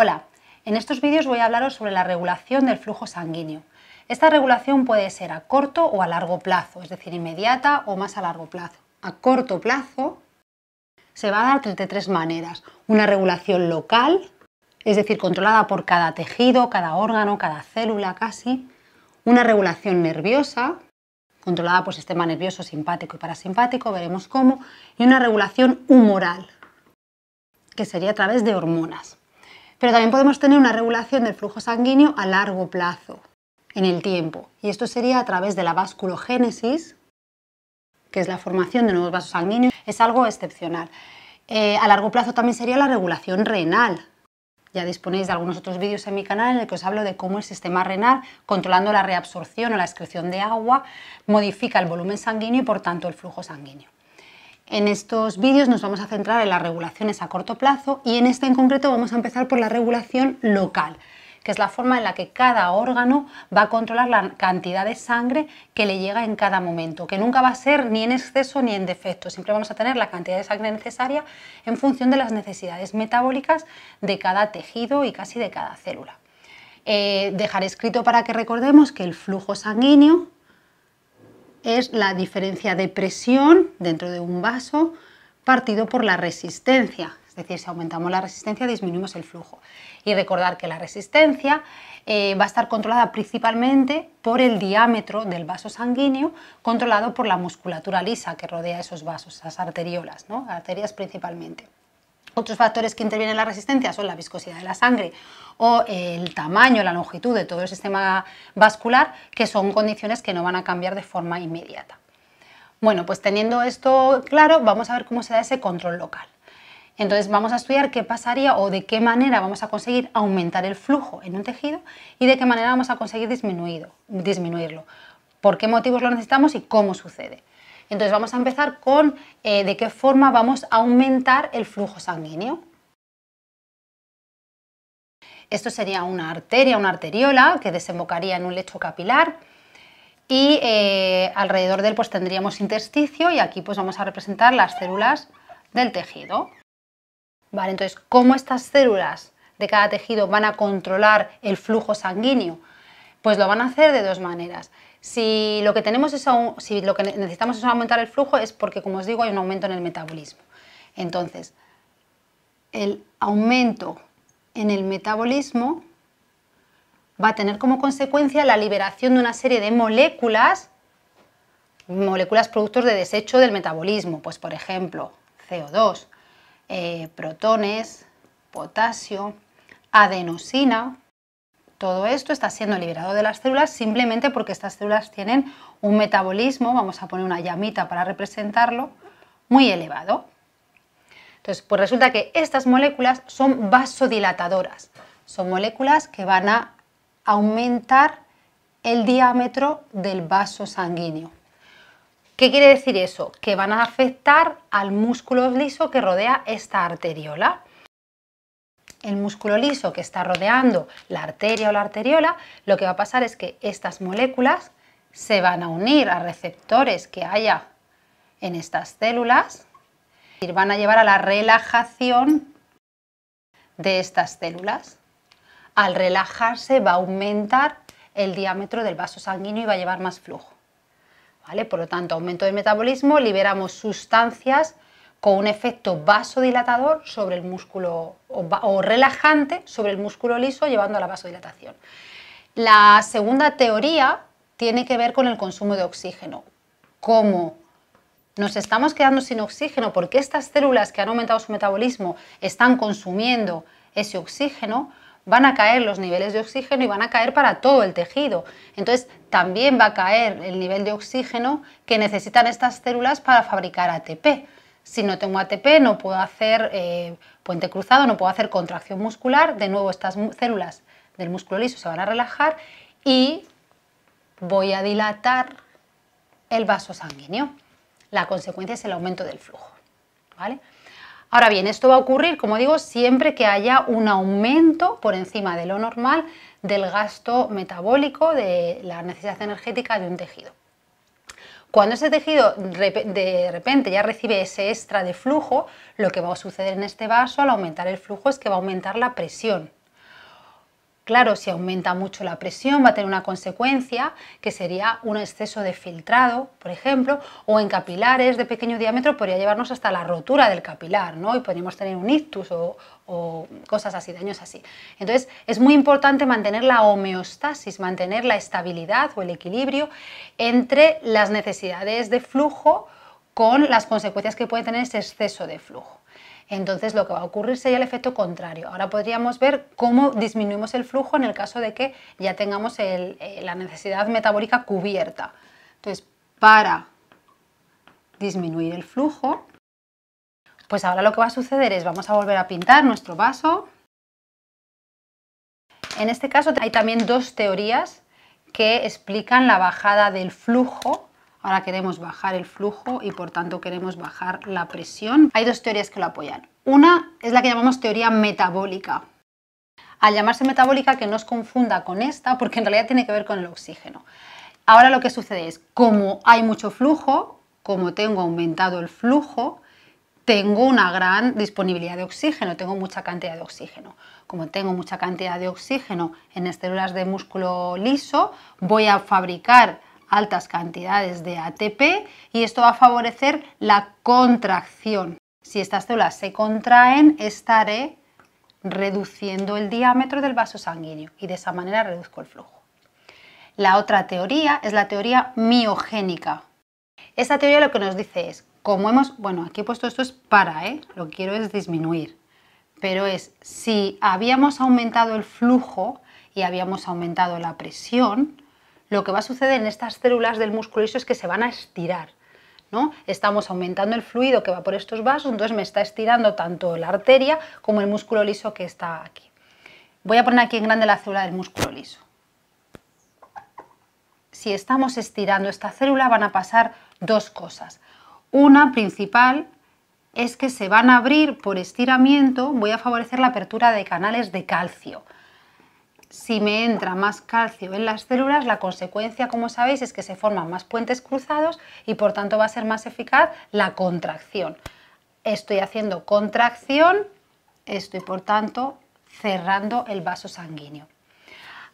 Hola, en estos vídeos voy a hablaros sobre la regulación del flujo sanguíneo. Esta regulación puede ser a corto o a largo plazo, es decir, inmediata o más a largo plazo. A corto plazo se va a dar de tres maneras. Una regulación local, es decir, controlada por cada tejido, cada órgano, cada célula casi. Una regulación nerviosa, controlada por sistema nervioso simpático y parasimpático, veremos cómo. Y una regulación humoral, que sería a través de hormonas. Pero también podemos tener una regulación del flujo sanguíneo a largo plazo, en el tiempo. Y esto sería a través de la vasculogénesis, que es la formación de nuevos vasos sanguíneos. Es algo excepcional. Eh, a largo plazo también sería la regulación renal. Ya disponéis de algunos otros vídeos en mi canal en el que os hablo de cómo el sistema renal, controlando la reabsorción o la excreción de agua, modifica el volumen sanguíneo y por tanto el flujo sanguíneo. En estos vídeos nos vamos a centrar en las regulaciones a corto plazo y en este en concreto vamos a empezar por la regulación local, que es la forma en la que cada órgano va a controlar la cantidad de sangre que le llega en cada momento, que nunca va a ser ni en exceso ni en defecto, siempre vamos a tener la cantidad de sangre necesaria en función de las necesidades metabólicas de cada tejido y casi de cada célula. Dejaré eh, dejar escrito para que recordemos que el flujo sanguíneo es la diferencia de presión dentro de un vaso partido por la resistencia. Es decir, si aumentamos la resistencia disminuimos el flujo. Y recordar que la resistencia eh, va a estar controlada principalmente por el diámetro del vaso sanguíneo, controlado por la musculatura lisa que rodea esos vasos, esas arteriolas, arterias principalmente. Otros factores que intervienen en la resistencia son la viscosidad de la sangre o el tamaño, la longitud de todo el sistema vascular, que son condiciones que no van a cambiar de forma inmediata. Bueno, pues teniendo esto claro, vamos a ver cómo se da ese control local. Entonces vamos a estudiar qué pasaría o de qué manera vamos a conseguir aumentar el flujo en un tejido y de qué manera vamos a conseguir disminuirlo. ¿Por qué motivos lo necesitamos y cómo sucede? Entonces vamos a empezar con eh, de qué forma vamos a aumentar el flujo sanguíneo. Esto sería una arteria, una arteriola que desembocaría en un lecho capilar y eh, alrededor de él pues, tendríamos intersticio y aquí pues vamos a representar las células del tejido. entonces, ¿cómo estas células de cada tejido van a controlar el flujo sanguíneo? Pues lo van a hacer de dos maneras. Si lo que, necesitamos es aumentar el flujo es porque, como os digo, hay un aumento en el metabolismo. Entonces, el aumento en el metabolismo va a tener como consecuencia la liberación de una serie de moléculas, moléculas productos de desecho del metabolismo, pues por ejemplo CO2, eh, protones, potasio, adenosina, todo esto está siendo liberado de las células simplemente porque estas células tienen un metabolismo, vamos a poner una llamita para representarlo, muy elevado. Entonces, pues resulta que estas moléculas son vasodilatadoras, son moléculas que van a aumentar el diámetro del vaso sanguíneo. ¿Qué quiere decir eso? Que van a afectar al músculo liso que rodea esta arteriola el músculo liso que está rodeando la arteria o la arteriola, lo que va a pasar es que estas moléculas se van a unir a receptores que haya en estas células y van a llevar a la relajación de estas células. Al relajarse va a aumentar el diámetro del vaso sanguíneo y va a llevar más flujo. ¿Vale? Por lo tanto, aumento del metabolismo, liberamos sustancias con un efecto vasodilatador sobre el músculo o, relajante sobre el músculo liso llevando a la vasodilatación. La segunda teoría tiene que ver con el consumo de oxígeno. ¿Cómo nos estamos quedando sin oxígeno porque estas células que han aumentado su metabolismo están consumiendo ese oxígeno? Van a caer los niveles de oxígeno y van a caer para todo el tejido. Entonces, también va a caer el nivel de oxígeno que necesitan estas células para fabricar ATP. Si no tengo ATP, no puedo hacer eh, puente cruzado, no puedo hacer contracción muscular. De nuevo, estas células del músculo liso se van a relajar y voy a dilatar el vaso sanguíneo. La consecuencia es el aumento del flujo. ¿vale? Ahora bien, esto va a ocurrir, como digo, siempre que haya un aumento por encima de lo normal del gasto metabólico, de la necesidad energética de un tejido. Cuando ese tejido de repente ya recibe ese extra de flujo, lo que va a suceder en este vaso al aumentar el flujo es que va a aumentar la presión. Claro, si aumenta mucho la presión va a tener una consecuencia que sería un exceso de filtrado, por ejemplo, o en capilares de pequeño diámetro podría llevarnos hasta la rotura del capilar, ¿no? Y podríamos tener un ictus o, o cosas así, daños así. Entonces, es muy importante mantener la homeostasis, mantener la estabilidad o el equilibrio entre las necesidades de flujo con las consecuencias que puede tener ese exceso de flujo. Entonces lo que va a ocurrir sería el efecto contrario. Ahora podríamos ver cómo disminuimos el flujo en el caso de que ya tengamos eh, la necesidad metabólica cubierta. Entonces, para disminuir el flujo, pues ahora lo que va a suceder es vamos a volver a pintar nuestro vaso. En este caso hay también dos teorías que explican la bajada del flujo Ahora queremos bajar el flujo y por tanto queremos bajar la presión. Hay dos teorías que lo apoyan. Una es la que llamamos teoría metabólica. Al llamarse metabólica, que no os confunda con esta, porque en realidad tiene que ver con el oxígeno. Ahora lo que sucede es, como hay mucho flujo, como tengo aumentado el flujo, tengo una gran disponibilidad de oxígeno, tengo mucha cantidad de oxígeno. Como tengo mucha cantidad de oxígeno en las células de músculo liso, voy a fabricar altas cantidades de ATP y esto va a favorecer la contracción. Si estas células se contraen, estaré reduciendo el diámetro del vaso sanguíneo y de esa manera reduzco el flujo. La otra teoría es la teoría miogénica. Esta teoría lo que nos dice es, como hemos, bueno, aquí he puesto esto es para, ¿eh? lo quiero es disminuir, pero es si habíamos aumentado el flujo y habíamos aumentado la presión, lo que va a suceder en estas células del músculo liso es que se van a estirar. ¿no? Estamos aumentando el fluido que va por estos vasos, entonces me está estirando tanto la arteria como el músculo liso que está aquí. Voy a poner aquí en grande la célula del músculo liso. Si estamos estirando esta célula van a pasar dos cosas. Una principal es que se van a abrir por estiramiento, voy a favorecer la apertura de canales de calcio si me entra más calcio en las células, la consecuencia, como sabéis, es que se forman más puentes cruzados y por tanto va a ser más eficaz la contracción. Estoy haciendo contracción, estoy por tanto cerrando el vaso sanguíneo.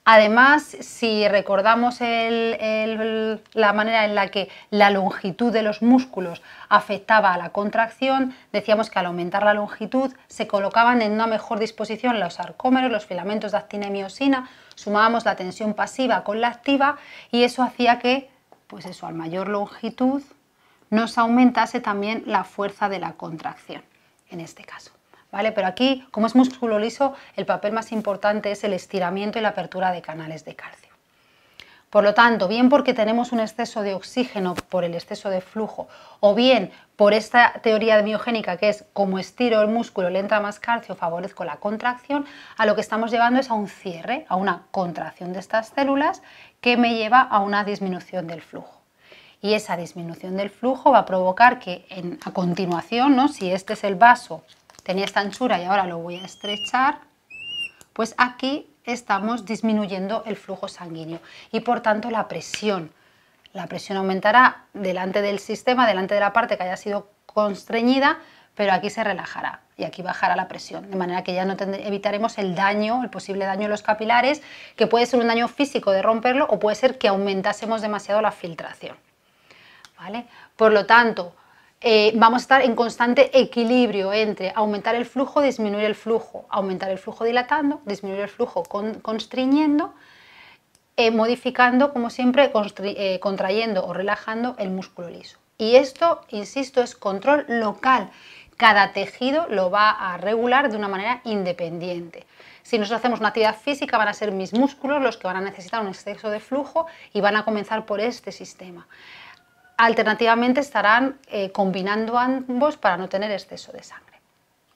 Además, si recordamos la manera en la que la longitud de los músculos afectaba a la contracción, decíamos que al aumentar la longitud se colocaban en una mejor disposición los sarcómeros, los filamentos de actina y miosina, sumábamos la tensión pasiva con la activa y eso hacía que, pues eso, al mayor longitud nos aumentase también la fuerza de la contracción, en este caso. Pero aquí, como es músculo liso, el papel más importante es el estiramiento y la apertura de canales de calcio. Por lo tanto, bien porque tenemos un exceso de oxígeno por el exceso de flujo, o bien por esta teoría miogénica que es como estiro el músculo, le entra más calcio, favorezco la contracción, a lo que estamos llevando es a un cierre, a una contracción de estas células que me lleva a una disminución del flujo. Y esa disminución del flujo va a provocar que a continuación, si este es el vaso tenía esta anchura y ahora lo voy a estrechar, pues aquí estamos disminuyendo el flujo sanguíneo y por tanto la presión. La presión aumentará delante del sistema, delante de la parte que haya sido constreñida, pero aquí se relajará y aquí bajará la presión, de manera que ya no evitaremos el daño, el posible daño en los capilares, que puede ser un daño físico de romperlo o puede ser que aumentásemos demasiado la filtración. ¿Vale? Por lo tanto, eh, vamos a estar en constante equilibrio entre aumentar el flujo, disminuir el flujo, aumentar el flujo dilatando, disminuir el flujo con, constriñendo, eh, modificando, como siempre, eh, contrayendo o relajando el músculo liso. Y esto, insisto, es control local. Cada tejido lo va a regular de una manera independiente. Si nosotros hacemos una actividad física, van a ser mis músculos los que van a necesitar un exceso de flujo y van a comenzar por este sistema. Alternativamente estarán eh, combinando ambos para no tener exceso de sangre.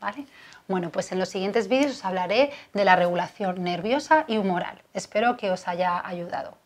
¿vale? Bueno, pues en los siguientes vídeos os hablaré de la regulación nerviosa y humoral. Espero que os haya ayudado.